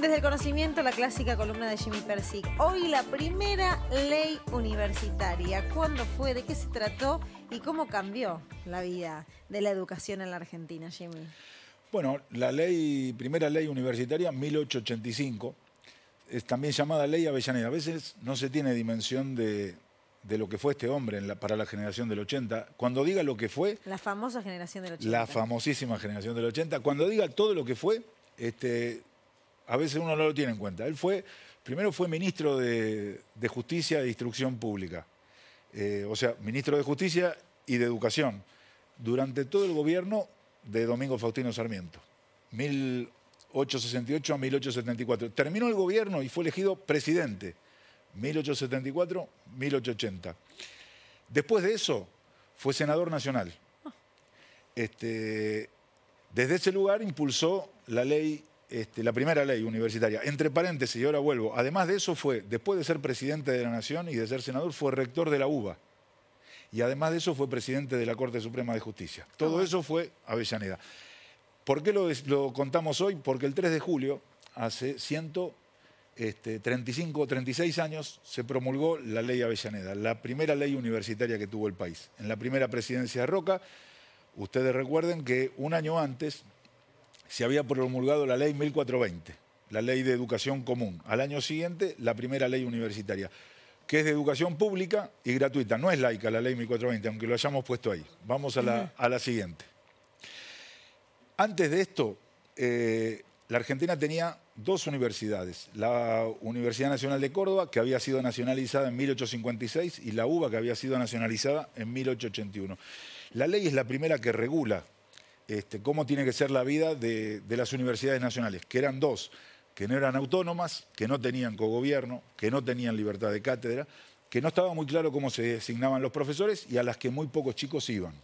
Desde el Conocimiento, la clásica columna de Jimmy Persic. Hoy la primera ley universitaria. ¿Cuándo fue? ¿De qué se trató? ¿Y cómo cambió la vida de la educación en la Argentina, Jimmy? Bueno, la ley, primera ley universitaria, 1885, es también llamada ley Avellaneda. A veces no se tiene dimensión de, lo que fue este hombre para la generación del 80. Cuando diga lo que fue... La famosa generación del 80. La famosísima generación del 80. Cuando diga todo lo que fue, este, a veces uno no lo tiene en cuenta. Él fue, primero fue ministro de, Justicia e Instrucción Pública. Eh, o sea, ministro de Justicia y de Educación, durante todo el gobierno de Domingo Faustino Sarmiento, 1868 a 1874. Terminó el gobierno y fue elegido presidente, 1874-1880. Después de eso, fue senador nacional. Ah. Este, desde ese lugar impulsó la ley este, la primera ley universitaria. Entre paréntesis, y ahora vuelvo, además de eso fue, después de ser presidente de la Nación y de ser senador, fue rector de la UBA. Y además de eso fue presidente de la Corte Suprema de Justicia. Ah, Todo eso fue Avellaneda. ¿Por qué lo, lo contamos hoy? Porque el 3 de julio, hace 135 o 36 años, se promulgó la ley Avellaneda, la primera ley universitaria que tuvo el país. En la primera presidencia de Roca, ustedes recuerden que un año antes, se había promulgado la ley 1420, la ley de educación común. Al año siguiente, la primera ley universitaria, que es de educación pública y gratuita. No es laica la ley 1420, aunque lo hayamos puesto ahí. Vamos a la, siguiente. Antes de esto, eh, la Argentina tenía dos universidades, la Universidad Nacional de Córdoba, que había sido nacionalizada en 1856, y la UBA, que había sido nacionalizada en 1881. La ley es la primera que regula este, cómo tiene que ser la vida de, las universidades nacionales, que eran dos, que no eran autónomas, que no tenían cogobierno, que no tenían libertad de cátedra, que no estaba muy claro cómo se designaban los profesores y a las que muy pocos chicos iban.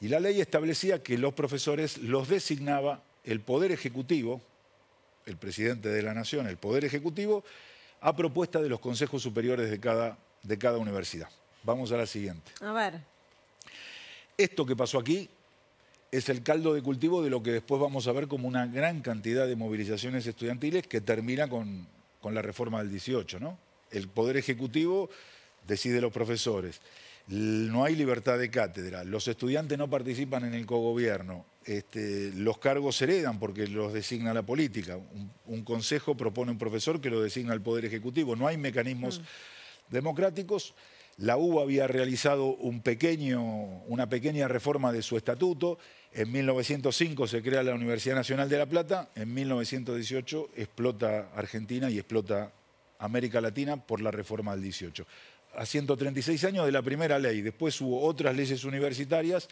Y la ley establecía que los profesores los designaba el Poder Ejecutivo, el presidente de la Nación, el Poder Ejecutivo, a propuesta de los consejos superiores de cada, de cada universidad. Vamos a la siguiente. A ver. Esto que pasó aquí es el caldo de cultivo de lo que después vamos a ver como una gran cantidad de movilizaciones estudiantiles que termina con, la reforma del 18, ¿no? El Poder Ejecutivo decide los profesores, no hay libertad de cátedra, los estudiantes no participan en el cogobierno, este, los cargos se heredan porque los designa la política, un, consejo propone un profesor que lo designa el Poder Ejecutivo, no hay mecanismos mm. democráticos la UBA había realizado una pequeña reforma de su estatuto. En 1905 se crea la Universidad Nacional de La Plata. En 1918 explota Argentina y explota América Latina por la reforma del 18. A 136 años de la primera ley. Después hubo otras leyes universitarias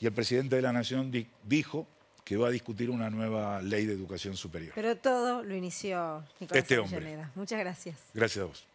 y el presidente de la Nación dijo que va a discutir una nueva ley de educación superior. Pero todo lo inició Nicolás este hombre. Muchas gracias. Gracias a vos.